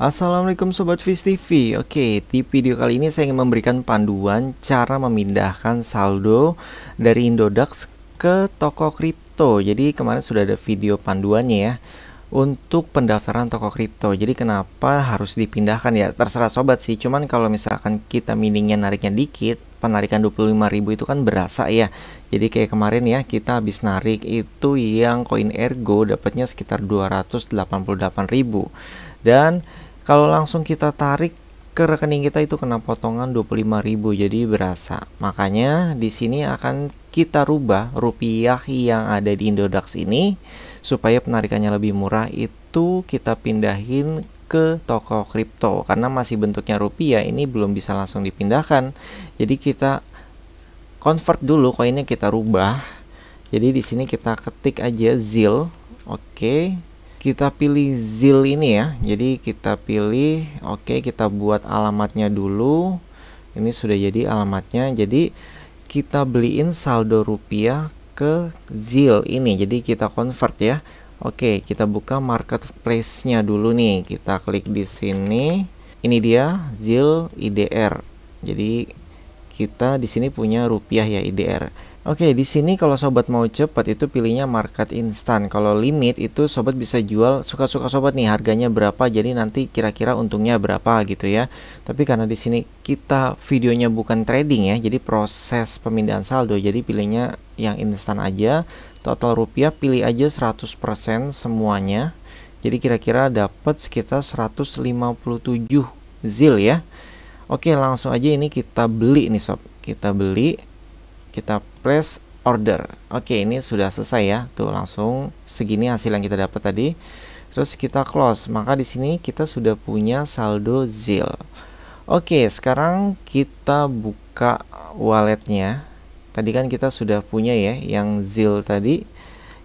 Assalamualaikum Sobat Fish TV Oke di video kali ini saya ingin memberikan panduan cara memindahkan saldo dari Indodax ke toko kripto Jadi kemarin sudah ada video panduannya ya untuk pendaftaran toko kripto jadi kenapa harus dipindahkan ya terserah sobat sih cuman kalau misalkan kita miningnya nariknya dikit penarikan 25.000 itu kan berasa ya jadi kayak kemarin ya kita habis narik itu yang koin ergo dapatnya sekitar 288.000 dan kalau langsung kita tarik ke rekening kita itu kena potongan 25.000 jadi berasa. Makanya di sini akan kita rubah rupiah yang ada di Indodax ini supaya penarikannya lebih murah itu kita pindahin ke toko kripto karena masih bentuknya rupiah ini belum bisa langsung dipindahkan. Jadi kita convert dulu koinnya kita rubah. Jadi di sini kita ketik aja ZIL. Oke. Okay kita pilih zil ini ya jadi kita pilih oke okay, kita buat alamatnya dulu ini sudah jadi alamatnya jadi kita beliin saldo rupiah ke zil ini jadi kita convert ya oke okay, kita buka marketplace nya dulu nih kita klik di sini ini dia zil idr jadi kita di sini punya rupiah ya IDR. Oke, di sini kalau sobat mau cepat itu pilihnya market instan. Kalau limit itu sobat bisa jual suka-suka sobat nih harganya berapa. Jadi nanti kira-kira untungnya berapa gitu ya. Tapi karena di sini kita videonya bukan trading ya, jadi proses pemindahan saldo. Jadi pilihnya yang instan aja. Total rupiah pilih aja 100% semuanya. Jadi kira-kira dapat sekitar 157 zil ya. Oke, langsung aja ini kita beli nih sob. Kita beli, kita press order. Oke, ini sudah selesai ya. Tuh langsung segini hasil yang kita dapat tadi. Terus kita close. Maka di sini kita sudah punya saldo ZIL. Oke, sekarang kita buka walletnya. Tadi kan kita sudah punya ya yang ZIL tadi.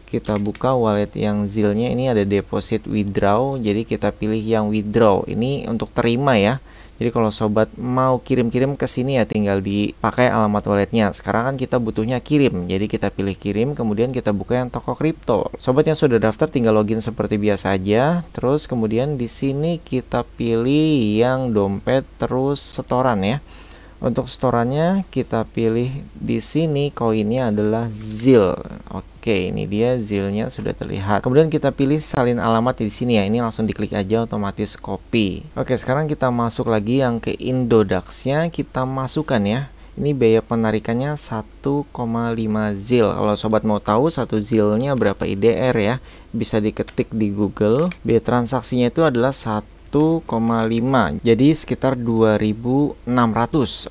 Kita buka wallet yang ZILnya ini ada deposit withdraw. Jadi kita pilih yang withdraw. Ini untuk terima ya. Jadi kalau sobat mau kirim-kirim ke sini ya tinggal dipakai alamat walletnya. Sekarang kan kita butuhnya kirim, jadi kita pilih kirim, kemudian kita buka yang toko kripto. Sobat yang sudah daftar tinggal login seperti biasa aja. Terus kemudian di sini kita pilih yang dompet terus setoran ya. Untuk setorannya kita pilih di sini koinnya adalah ZIL. Oke, ini dia zilnya sudah terlihat. Kemudian kita pilih salin alamat di sini ya. Ini langsung diklik aja otomatis copy. Oke, sekarang kita masuk lagi yang ke Indodax-nya kita masukkan ya. Ini biaya penarikannya 1,5 zil. Kalau sobat mau tahu satu zilnya berapa IDR ya, bisa diketik di Google. Biaya transaksinya itu adalah 1 1,5 jadi sekitar 2600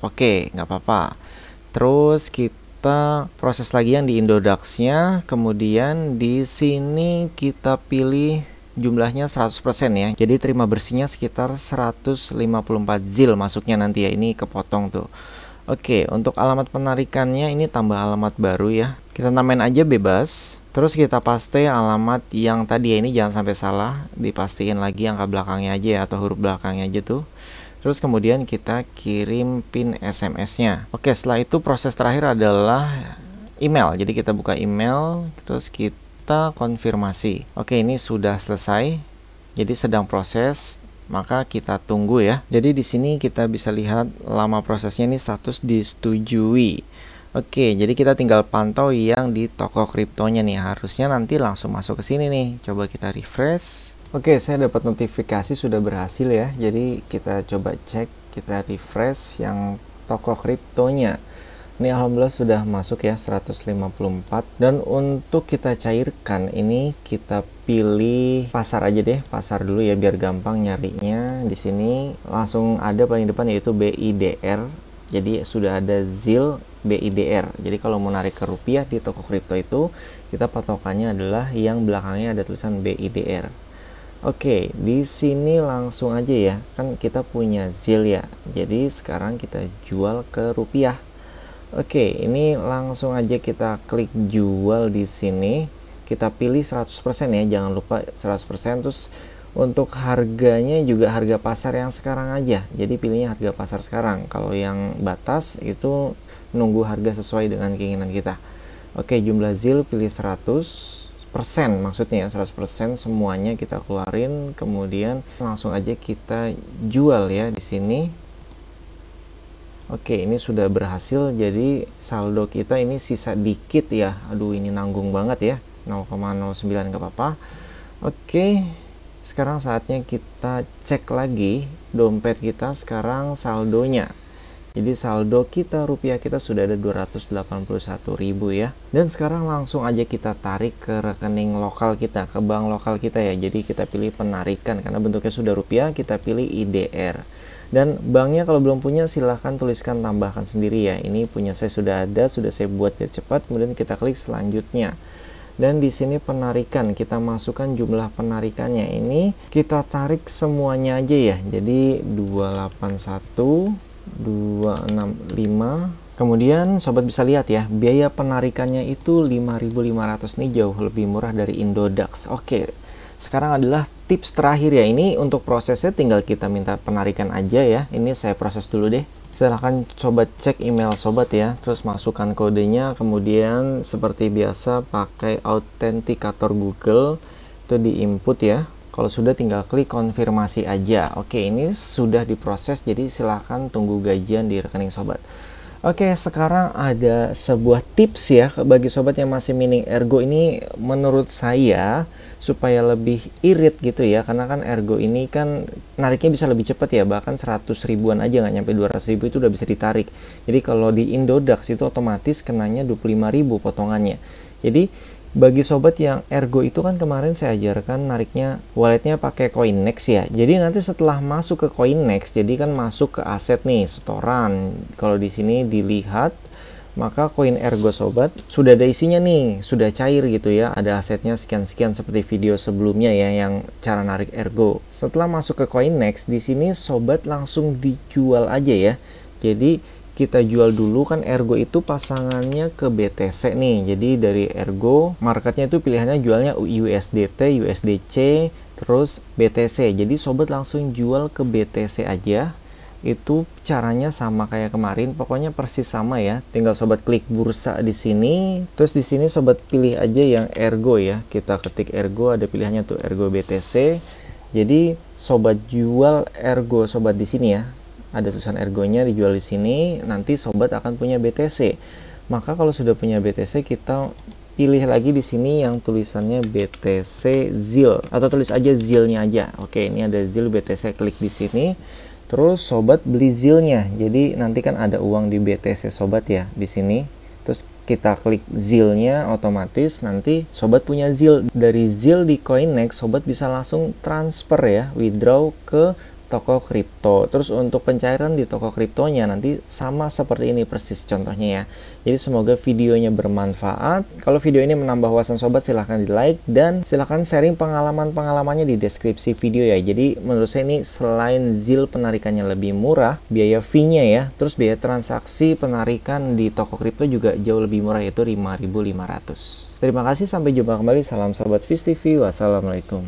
oke nggak apa-apa terus kita kita proses lagi yang di indodax kemudian di sini kita pilih jumlahnya 100% ya. Jadi terima bersihnya sekitar 154 zil masuknya nanti ya. Ini kepotong tuh. Oke, untuk alamat penarikannya ini tambah alamat baru ya. Kita namain aja bebas. Terus kita paste alamat yang tadi ya ini jangan sampai salah. dipastikan lagi angka belakangnya aja ya atau huruf belakangnya aja tuh terus kemudian kita kirim pin SMS-nya oke setelah itu proses terakhir adalah email jadi kita buka email terus kita konfirmasi oke ini sudah selesai jadi sedang proses maka kita tunggu ya. Jadi di sini kita bisa lihat lama prosesnya ini status disetujui. Oke, jadi kita tinggal pantau yang di toko kriptonya nih. Harusnya nanti langsung masuk ke sini nih. Coba kita refresh. Oke, saya dapat notifikasi sudah berhasil ya. Jadi kita coba cek, kita refresh yang toko kriptonya. Ini alhamdulillah sudah masuk ya 154 dan untuk kita cairkan ini kita pilih pasar aja deh, pasar dulu ya biar gampang nyarinya. Di sini langsung ada paling depan yaitu BIDR. Jadi sudah ada ZIL BIDR. Jadi kalau mau narik ke rupiah di toko kripto itu kita patokannya adalah yang belakangnya ada tulisan BIDR. Oke, di sini langsung aja ya. Kan kita punya ZIL ya. Jadi sekarang kita jual ke rupiah. Oke, ini langsung aja kita klik jual di sini. Kita pilih 100% ya, jangan lupa 100% terus untuk harganya juga harga pasar yang sekarang aja. Jadi pilihnya harga pasar sekarang. Kalau yang batas itu nunggu harga sesuai dengan keinginan kita. Oke, jumlah ZIL pilih 100 maksudnya ya 100% semuanya kita keluarin kemudian langsung aja kita jual ya di sini Oke ini sudah berhasil jadi saldo kita ini sisa dikit ya aduh ini nanggung banget ya 0,09 nggak apa-apa Oke sekarang saatnya kita cek lagi dompet kita sekarang saldonya jadi saldo kita rupiah kita sudah ada 281.000 ya. Dan sekarang langsung aja kita tarik ke rekening lokal kita, ke bank lokal kita ya. Jadi kita pilih penarikan karena bentuknya sudah rupiah, kita pilih IDR. Dan banknya kalau belum punya silahkan tuliskan tambahkan sendiri ya. Ini punya saya sudah ada, sudah saya buat biar cepat. Kemudian kita klik selanjutnya dan di sini penarikan kita masukkan jumlah penarikannya ini kita tarik semuanya aja ya jadi 281 265 kemudian sobat bisa lihat ya biaya penarikannya itu 5500 nih jauh lebih murah dari Indodax oke sekarang adalah tips terakhir ya ini untuk prosesnya tinggal kita minta penarikan aja ya ini saya proses dulu deh silahkan coba cek email sobat ya terus masukkan kodenya kemudian seperti biasa pakai autentikator Google itu di input ya kalau sudah tinggal klik konfirmasi aja. Oke, ini sudah diproses jadi silahkan tunggu gajian di rekening sobat. Oke, sekarang ada sebuah tips ya bagi sobat yang masih mining ergo ini menurut saya supaya lebih irit gitu ya karena kan ergo ini kan nariknya bisa lebih cepat ya bahkan 100 ribuan aja nggak nyampe 200 ribu itu udah bisa ditarik. Jadi kalau di Indodax itu otomatis kenanya 25 ribu potongannya. Jadi bagi sobat yang ergo itu kan kemarin saya ajarkan nariknya walletnya pakai Coinnex ya jadi nanti setelah masuk ke Coinnex jadi kan masuk ke aset nih setoran kalau di sini dilihat maka koin ergo sobat sudah ada isinya nih sudah cair gitu ya ada asetnya sekian-sekian seperti video sebelumnya ya yang cara narik ergo setelah masuk ke Coinnex di sini sobat langsung dijual aja ya jadi kita jual dulu kan Ergo itu pasangannya ke BTC nih. Jadi dari Ergo marketnya itu pilihannya jualnya USDT, USDC, terus BTC. Jadi sobat langsung jual ke BTC aja. Itu caranya sama kayak kemarin, pokoknya persis sama ya. Tinggal sobat klik bursa di sini, terus di sini sobat pilih aja yang Ergo ya. Kita ketik Ergo ada pilihannya tuh Ergo BTC. Jadi sobat jual Ergo sobat di sini ya ada tulisan ergonya dijual di sini nanti sobat akan punya BTC maka kalau sudah punya BTC kita pilih lagi di sini yang tulisannya BTC ZIL atau tulis aja ZIL-nya aja oke ini ada ZIL BTC klik di sini terus sobat beli ZIL-nya. jadi nanti kan ada uang di BTC sobat ya di sini terus kita klik ZIL-nya. otomatis nanti sobat punya zil dari zil di Coinnex sobat bisa langsung transfer ya withdraw ke toko kripto. Terus untuk pencairan di toko kriptonya nanti sama seperti ini persis contohnya ya. Jadi semoga videonya bermanfaat. Kalau video ini menambah wawasan sobat silahkan di like dan silahkan sharing pengalaman-pengalamannya di deskripsi video ya. Jadi menurut saya ini selain zil penarikannya lebih murah, biaya fee-nya ya, terus biaya transaksi penarikan di toko kripto juga jauh lebih murah yaitu 5.500. Terima kasih sampai jumpa kembali. Salam sobat Fish TV. Wassalamualaikum.